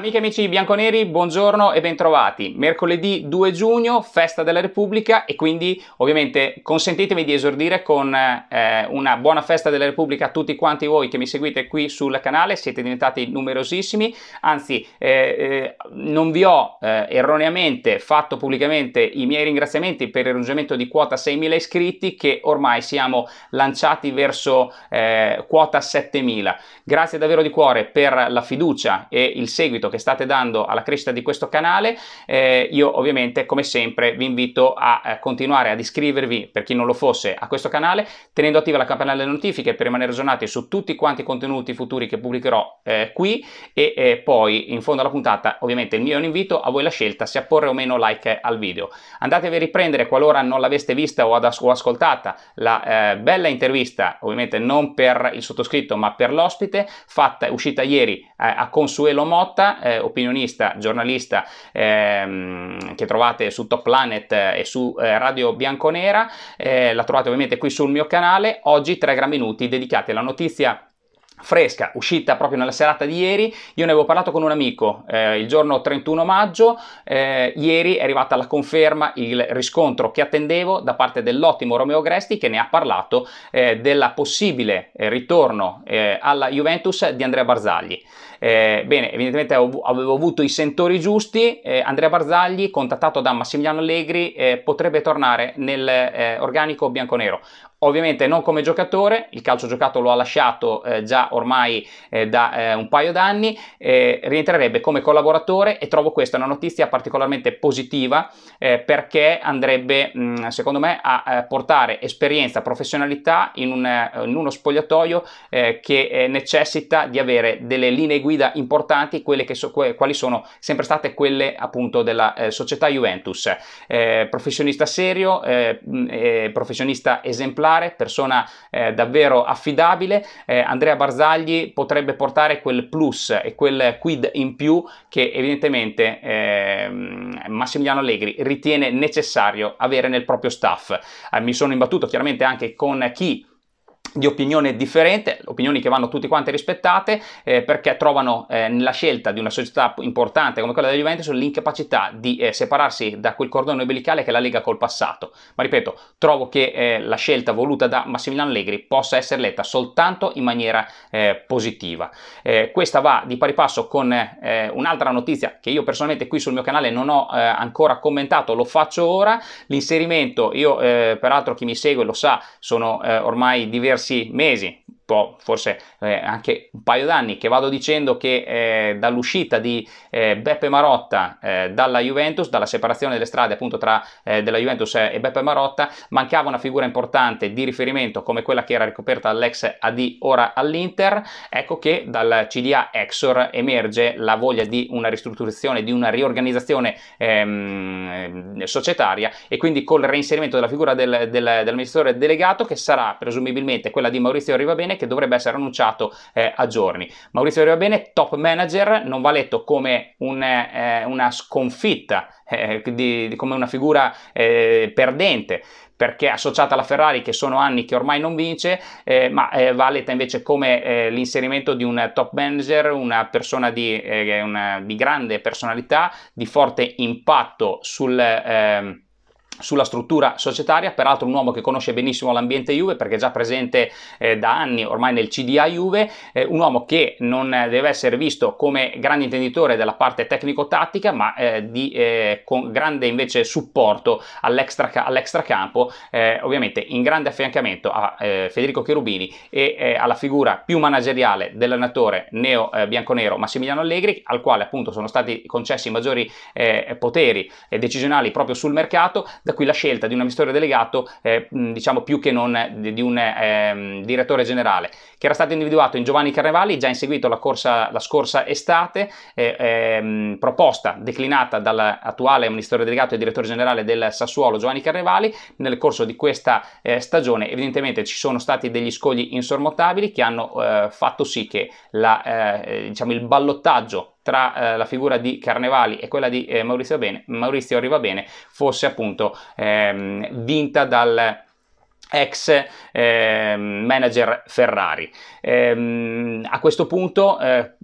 Amiche e amici bianconeri, buongiorno e bentrovati. Mercoledì 2 giugno, festa della Repubblica e quindi ovviamente consentitemi di esordire con eh, una buona festa della Repubblica a tutti quanti voi che mi seguite qui sul canale, siete diventati numerosissimi, anzi eh, eh, non vi ho eh, erroneamente fatto pubblicamente i miei ringraziamenti per il raggiungimento di quota 6.000 iscritti che ormai siamo lanciati verso eh, quota 7.000. Grazie davvero di cuore per la fiducia e il seguito che state dando alla crescita di questo canale, eh, io ovviamente come sempre vi invito a, a eh, continuare ad iscrivervi per chi non lo fosse a questo canale, tenendo attiva la campanella delle notifiche per rimanere aggiornati su tutti quanti i contenuti futuri che pubblicherò eh, qui e eh, poi in fondo alla puntata ovviamente il mio è un invito a voi la scelta se apporre o meno like al video. Andatevi a riprendere qualora non l'aveste vista o, ad, o ascoltata la eh, bella intervista, ovviamente non per il sottoscritto ma per l'ospite, fatta, uscita ieri eh, a Consuelo Motta eh, opinionista, giornalista ehm, che trovate su Top Planet eh, e su eh, Radio Bianconera, eh, la trovate ovviamente qui sul mio canale, oggi 3 gran minuti dedicati alla notizia fresca, uscita proprio nella serata di ieri. Io ne avevo parlato con un amico eh, il giorno 31 maggio, eh, ieri è arrivata la conferma, il riscontro che attendevo da parte dell'ottimo Romeo Gresti che ne ha parlato eh, della possibile eh, ritorno eh, alla Juventus di Andrea Barzagli. Eh, bene, evidentemente avevo avuto i sentori giusti, eh, Andrea Barzagli, contattato da Massimiliano Allegri, eh, potrebbe tornare nell'organico eh, organico bianconero ovviamente non come giocatore, il calcio giocato lo ha lasciato eh, già ormai eh, da eh, un paio d'anni, rientrerebbe come collaboratore e trovo questa una notizia particolarmente positiva eh, perché andrebbe mh, mm, secondo me a, a, eh, portare esperienza, professionalità in, un, eh, in uno spogliatoio che necessita di avere delle linee guida importanti, quelle che so, que, quali sono sempre state quelle appunto della società Juventus, professionista serio, mm, professionista esemplare, particolare, persona eh, davvero affidabile. Eh, Andrea Barzagli potrebbe portare quel plus e quel quid in più che evidentemente eh, Massimiliano Allegri ritiene necessario avere nel proprio staff. Eh, mi sono imbattuto chiaramente anche con chi di opinione differente, opinioni che vanno tutte quante rispettate eh, perché trovano eh, nella scelta di una società importante come quella della Juventus l'incapacità di eh, separarsi da quel cordone umbilicale che la lega col passato. Ma ripeto, trovo che eh, la scelta voluta da Massimiliano Allegri possa essere letta soltanto in maniera eh, positiva. Eh, questa va di pari passo con un'altra notizia che io personalmente qui sul mio canale non ho ancora commentato, lo faccio ora, l'inserimento, io peraltro chi mi segue lo sa, sono ormai diversi diversi mesi, forse eh, anche un paio d'anni che vado dicendo che eh, dall'uscita di eh, Beppe Marotta eh, dalla Juventus, dalla separazione delle strade appunto tra eh, della Juventus eh, e Beppe Marotta, mancava una figura importante di riferimento come quella che era ricoperta dall'ex AD ora all'Inter, ecco che dal CDA Exor emerge la voglia di una ristrutturazione, di una riorganizzazione ehm, societaria e quindi col reinserimento della figura del, del, dell'amministratore delegato che sarà presumibilmente quella di Maurizio Rivabene che dovrebbe essere annunciato eh, a giorni. Maurizio Arriva Bene, top manager, non va letto come un, eh, una sconfitta, eh, di, di, come una figura eh, perdente, perché associata alla Ferrari che sono anni che ormai non vince, eh, ma eh, valeta invece come eh, l'inserimento di un top manager, una persona di, eh, una, di grande personalità, di forte impatto sul ehm, sulla struttura societaria, peraltro un uomo che conosce benissimo l'ambiente Juve perché è già presente eh, da anni ormai nel CDA Juve, eh, un uomo che non deve essere visto come grande intenditore della parte tecnico-tattica ma eh, di eh, con grande invece supporto all'extra, all'extracampo, eh, ovviamente in grande affiancamento a eh, Federico Cherubini e alla figura più manageriale dell'allenatore neo bianconero Massimiliano Allegri, al quale appunto sono stati concessi maggiori poteri decisionali proprio sul mercato, da qui la scelta di un amministratore delegato, eh, diciamo più che non eh, di un eh, direttore generale, che era stato individuato in Giovanni Carnevali, già in seguito corsa, la scorsa estate, eh, proposta declinata dall'attuale amministratore delegato e direttore generale del Sassuolo Giovanni Carnevali. Nel corso di questa eh, stagione evidentemente ci sono stati degli scogli insormontabili che hanno eh, fatto sì che la, diciamo, il ballottaggio tra eh, la figura di Carnevali e quella di eh, Maurizio, Bene, Maurizio Rivabene fosse appunto ehm, vinta dal ex eh, manager Ferrari. Eh, a questo punto eh,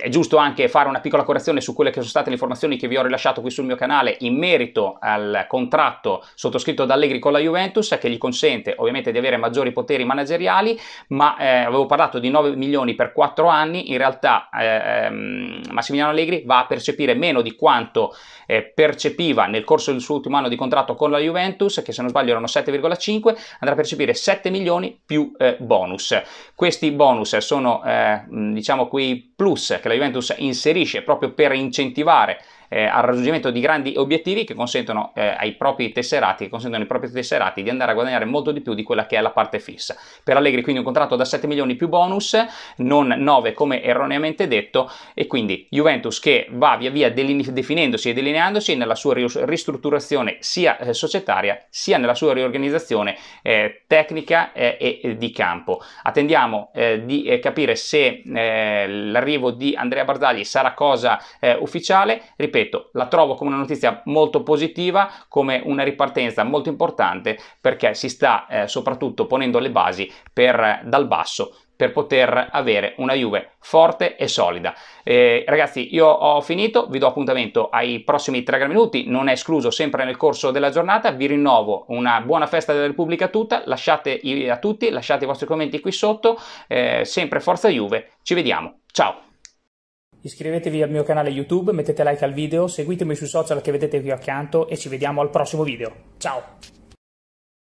è giusto anche fare una piccola correzione su quelle che sono state le informazioni che vi ho rilasciato qui sul mio canale in merito al contratto sottoscritto da Allegri con la Juventus che gli consente ovviamente di avere maggiori poteri manageriali, ma eh, avevo parlato di 9 milioni per 4 anni, in realtà ehm, Massimiliano Allegri va a percepire meno di quanto eh, percepiva nel corso del suo ultimo anno di contratto con la Juventus, che se non sbaglio erano 7,5, andrà andrà a percepire 7 milioni più eh, bonus. Questi bonus sono, eh, diciamo, quei plus che la Juventus inserisce proprio per incentivare eh, al raggiungimento di grandi obiettivi che consentono eh, ai propri tesserati, che consentono ai propri tesserati di andare a guadagnare molto di più di quella che è la parte fissa. Per Allegri quindi un contratto da 7 milioni più bonus, non 9 come erroneamente detto e quindi Juventus che va via via definendosi e delineandosi nella sua ristrutturazione sia eh, societaria sia nella sua riorganizzazione eh, tecnica eh, e di campo. Attendiamo di capire se l'arrivo di Andrea Barzagli sarà cosa ufficiale, ripeto ripeto, la trovo come una notizia molto positiva, come una ripartenza molto importante perché si sta eh, soprattutto ponendo le basi per, eh, dal basso per poter avere una Juve forte e solida. Eh, ragazzi, io ho finito, vi do appuntamento ai prossimi 3 minuti, non è escluso sempre nel corso della giornata, vi rinnovo una buona festa della Repubblica tutta, lasciate a tutti, lasciate i vostri commenti qui sotto, eh, sempre forza Juve, ci vediamo, ciao! Iscrivetevi al mio canale YouTube, mettete like al video, seguitemi sui social che vedete qui accanto e ci vediamo al prossimo video. Ciao!